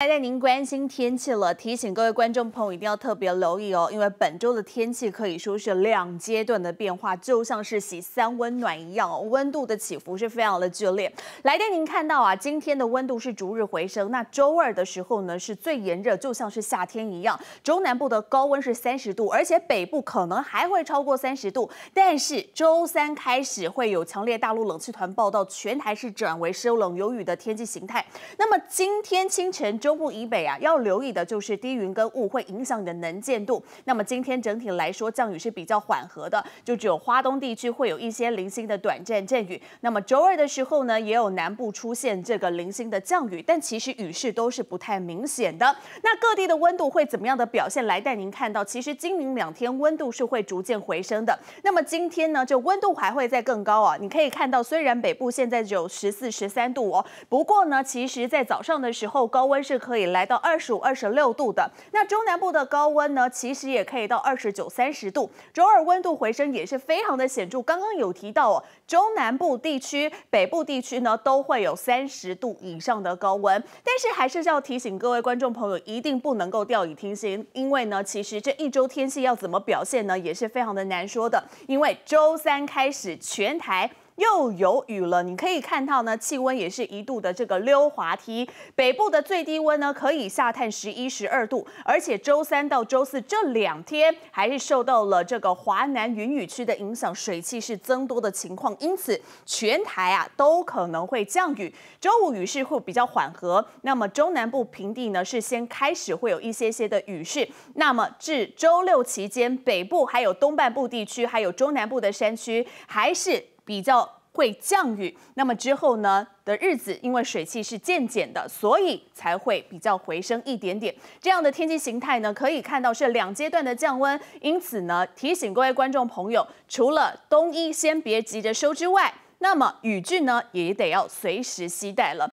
来带您关心天气了，提醒各位观众朋友一定要特别留意哦，因为本周的天气可以说是两阶段的变化，就像是洗三温暖一样，温度的起伏是非常的剧烈。来带您看到啊，今天的温度是逐日回升，那周二的时候呢是最炎热，就像是夏天一样，中南部的高温是三十度，而且北部可能还会超过三十度。但是周三开始会有强烈大陆冷气团报道，全台是转为湿冷有雨的天气形态。那么今天清晨中部以北啊，要留意的就是低云跟雾会影响你的能见度。那么今天整体来说降雨是比较缓和的，就只有华东地区会有一些零星的短暂阵雨。那么周二的时候呢，也有南部出现这个零星的降雨，但其实雨势都是不太明显的。那各地的温度会怎么样的表现？来带您看到，其实今明两天温度是会逐渐回升的。那么今天呢，就温度还会再更高啊。你可以看到，虽然北部现在只有十四、十三度哦，不过呢，其实在早上的时候高温是。可以来到二十五、二十六度的，那中南部的高温呢，其实也可以到二十九、三十度。周二温度回升也是非常的显著。刚刚有提到哦，中南部地区、北部地区呢，都会有三十度以上的高温。但是还是要提醒各位观众朋友，一定不能够掉以轻心，因为呢，其实这一周天气要怎么表现呢，也是非常的难说的。因为周三开始，全台。又有雨了，你可以看到呢，气温也是一度的这个溜滑梯，北部的最低温呢可以下探十一十二度，而且周三到周四这两天还是受到了这个华南云雨区的影响，水汽是增多的情况，因此全台啊都可能会降雨，周五雨势会比较缓和，那么中南部平地呢是先开始会有一些些的雨势，那么至周六期间，北部还有东半部地区，还有中南部的山区还是。比较会降雨，那么之后呢的日子，因为水汽是渐减的，所以才会比较回升一点点。这样的天气形态呢，可以看到是两阶段的降温，因此呢，提醒各位观众朋友，除了冬衣先别急着收之外，那么雨具呢也得要随时携带了。